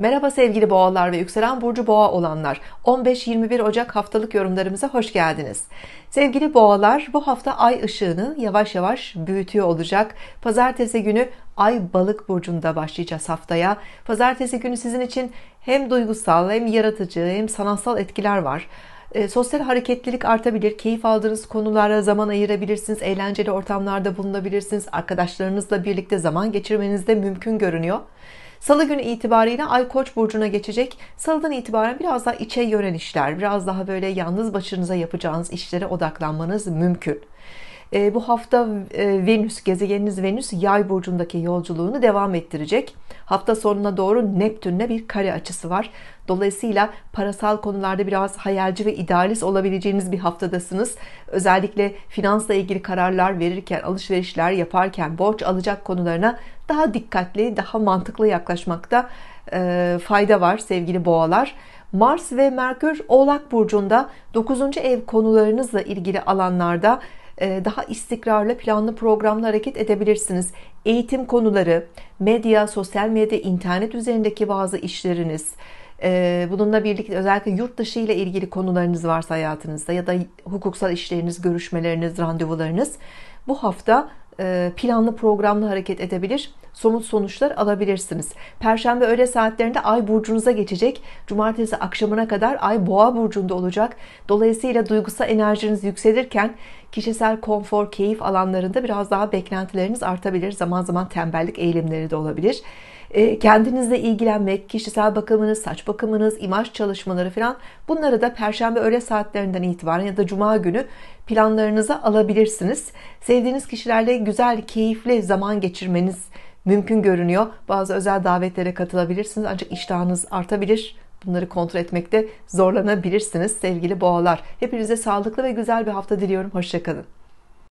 Merhaba sevgili boğalar ve yükselen burcu boğa olanlar 15-21 Ocak haftalık yorumlarımıza hoş geldiniz sevgili boğalar bu hafta ay ışığını yavaş yavaş büyütüyor olacak pazartesi günü ay balık burcunda başlayacağız haftaya pazartesi günü sizin için hem duygusal hem yaratıcı hem sanatsal etkiler var e, sosyal hareketlilik artabilir keyif aldığınız konulara zaman ayırabilirsiniz eğlenceli ortamlarda bulunabilirsiniz arkadaşlarınızla birlikte zaman geçirmeniz de mümkün görünüyor Salı günü itibariyle Ay Koç burcuna geçecek. Salıdan itibaren biraz daha içe yönelişler, biraz daha böyle yalnız başınıza yapacağınız işlere odaklanmanız mümkün. E, bu hafta e, Venüs, gezegeniniz Venüs yay burcundaki yolculuğunu devam ettirecek. Hafta sonuna doğru Neptün'le bir kare açısı var. Dolayısıyla parasal konularda biraz hayalci ve idealist olabileceğiniz bir haftadasınız. Özellikle finansla ilgili kararlar verirken, alışverişler yaparken, borç alacak konularına daha dikkatli, daha mantıklı yaklaşmakta e, fayda var sevgili boğalar. Mars ve Merkür Oğlak Burcu'nda 9. ev konularınızla ilgili alanlarda e, daha istikrarlı planlı programlı hareket edebilirsiniz. Eğitim konuları, medya, sosyal medya, internet üzerindeki bazı işleriniz, e, bununla birlikte özellikle yurt dışı ile ilgili konularınız varsa hayatınızda ya da hukuksal işleriniz, görüşmeleriniz, randevularınız bu hafta e, planlı programlı hareket edebilir. Somut sonuçlar alabilirsiniz. Perşembe öğle saatlerinde ay burcunuza geçecek. Cumartesi akşamına kadar ay boğa burcunda olacak. Dolayısıyla duygusal enerjiniz yükselirken kişisel konfor, keyif alanlarında biraz daha beklentileriniz artabilir. Zaman zaman tembellik eğilimleri de olabilir. E, kendinizle ilgilenmek, kişisel bakımınız, saç bakımınız, imaj çalışmaları falan bunları da perşembe öğle saatlerinden itibaren ya da cuma günü planlarınıza alabilirsiniz. Sevdiğiniz kişilerle güzel, keyifli zaman geçirmeniz mümkün görünüyor. Bazı özel davetlere katılabilirsiniz ancak iştahınız artabilir. Bunları kontrol etmekte zorlanabilirsiniz sevgili boğalar. Hepinize sağlıklı ve güzel bir hafta diliyorum. Hoşçakalın.